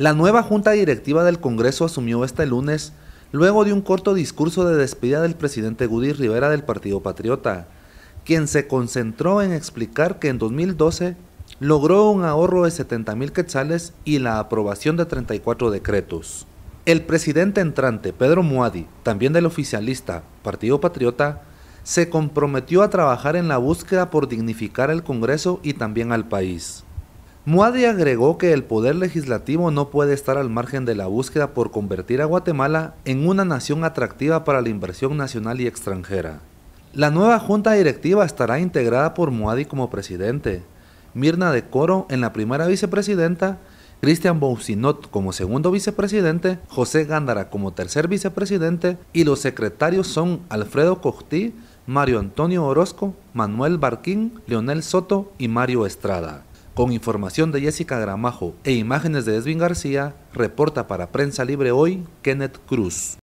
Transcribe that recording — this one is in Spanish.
La nueva Junta Directiva del Congreso asumió este lunes, luego de un corto discurso de despedida del presidente Gudí Rivera del Partido Patriota, quien se concentró en explicar que en 2012 logró un ahorro de 70 mil quetzales y la aprobación de 34 decretos. El presidente entrante, Pedro Muadi, también del oficialista Partido Patriota, se comprometió a trabajar en la búsqueda por dignificar al Congreso y también al país. Moadi agregó que el poder legislativo no puede estar al margen de la búsqueda por convertir a Guatemala en una nación atractiva para la inversión nacional y extranjera. La nueva junta directiva estará integrada por Moadi como presidente, Mirna de Coro en la primera vicepresidenta, Cristian Boucinot como segundo vicepresidente, José Gándara como tercer vicepresidente y los secretarios son Alfredo Costí, Mario Antonio Orozco, Manuel Barquín, Leonel Soto y Mario Estrada. Con información de Jessica Gramajo e imágenes de Edwin García, reporta para Prensa Libre Hoy Kenneth Cruz.